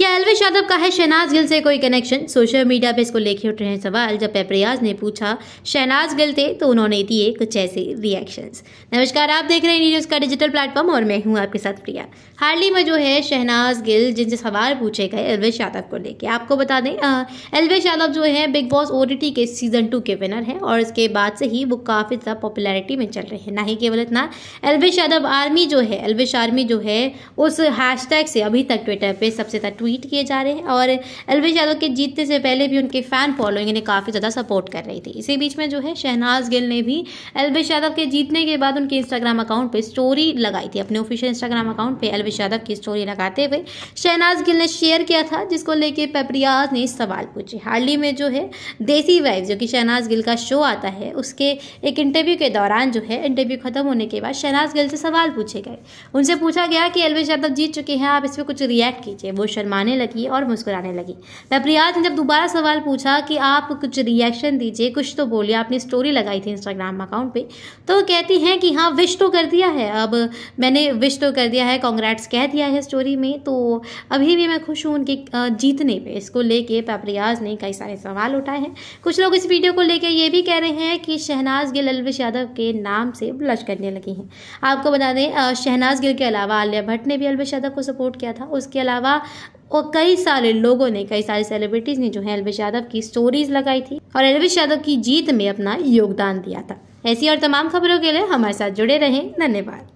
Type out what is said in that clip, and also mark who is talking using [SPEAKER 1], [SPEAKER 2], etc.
[SPEAKER 1] क्या अलवेश यादव का है शहनाज गिल से कोई कनेक्शन सोशल मीडिया पे इसको लेके उठ रहे हैं सवाल जब पेप्रयाज ने पूछा शहनाज गिल थे तो उन्होंने दिए कुछ ऐसे रिएक्शंस नमस्कार आप देख रहे हैं न्यूज़ का डिजिटल प्लेटफॉर्म और मैं हूँ आपके साथ प्रिया हाल ही में जो है शहनाज गिल जिनसे सवाल पूछे गए अलवेश यादव को लेकर आपको बता दें अलवेश यादव जो है बिग बॉस ओ के सीजन टू के विनर हैं और इसके बाद से ही वो काफ़ी ज़्यादा पॉपुलैरिटी में चल रहे हैं ना ही केवल इतना अलवेश यादव आर्मी जो है अलवेश आर्मी जो है उस हैश से अभी तक ट्विटर पर सबसे ज़्यादा ट्वीट किए जा रहे हैं और अलवेश यादव के जीतने से पहले भी उनके फ़ैन फॉलोइंग इन्हें काफ़ी ज़्यादा सपोर्ट कर रही थी इसी बीच में जो है शहनाज गिल ने भी अलवेश यादव के जीतने के बाद उनके इंस्टाग्राम अकाउंट पर स्टोरी लगाई थी अपने ऑफिशियल इंस्टाग्राम अकाउंट पर अलवेश यादव की स्टोरी लगाते हुए शहनाज गिल ने शेयर किया था जिसको लेकर पेपरियाज ने सवाल पूछे हाल ही में जो है देसी वाइफ जो कि शहनाज गिल का शो आता है उसके एक इंटरव्यू के दौरान जो है इंटरव्यू खत्म होने के बाद शहनाज गिल से सवाल पूछे गए उनसे पूछा गया कि अलवेश यादव जीत चुके हैं आप इस पर कुछ रिएक्ट कीजिए वो शर्मा आने लगी और मुस्कुराने लगी पेप्रियाज ने जब दोबारा सवाल पूछा कि आप कुछ रिएक्शन दीजिए कुछ तो बोलिए आपने स्टोरी लगाई थी इंस्टाग्राम अकाउंट पे तो कहती हैं कि हाँ विश तो कर दिया है अब मैंने विश तो कर दिया है कॉन्ग्रेट्स कह दिया है स्टोरी में तो अभी भी मैं खुश हूँ उनके जीतने पर इसको लेके पेप्रियाज ने कई सारे सवाल उठाए हैं कुछ लोग इस वीडियो को लेकर ये भी कह रहे हैं कि शहनाज गिल अलविश यादव के नाम से ब्लश करने लगी हैं आपको बता दें शहनाज गिल के अलावा आलिया भट्ट ने भी अलविश यादव को सपोर्ट किया था उसके अलावा और कई सारे लोगों ने कई सारे सेलिब्रिटीज़ ने जो है अलवेश यादव की स्टोरीज लगाई थी और अलवेश यादव की जीत में अपना योगदान दिया था ऐसी और तमाम खबरों के लिए हमारे साथ जुड़े रहें धन्यवाद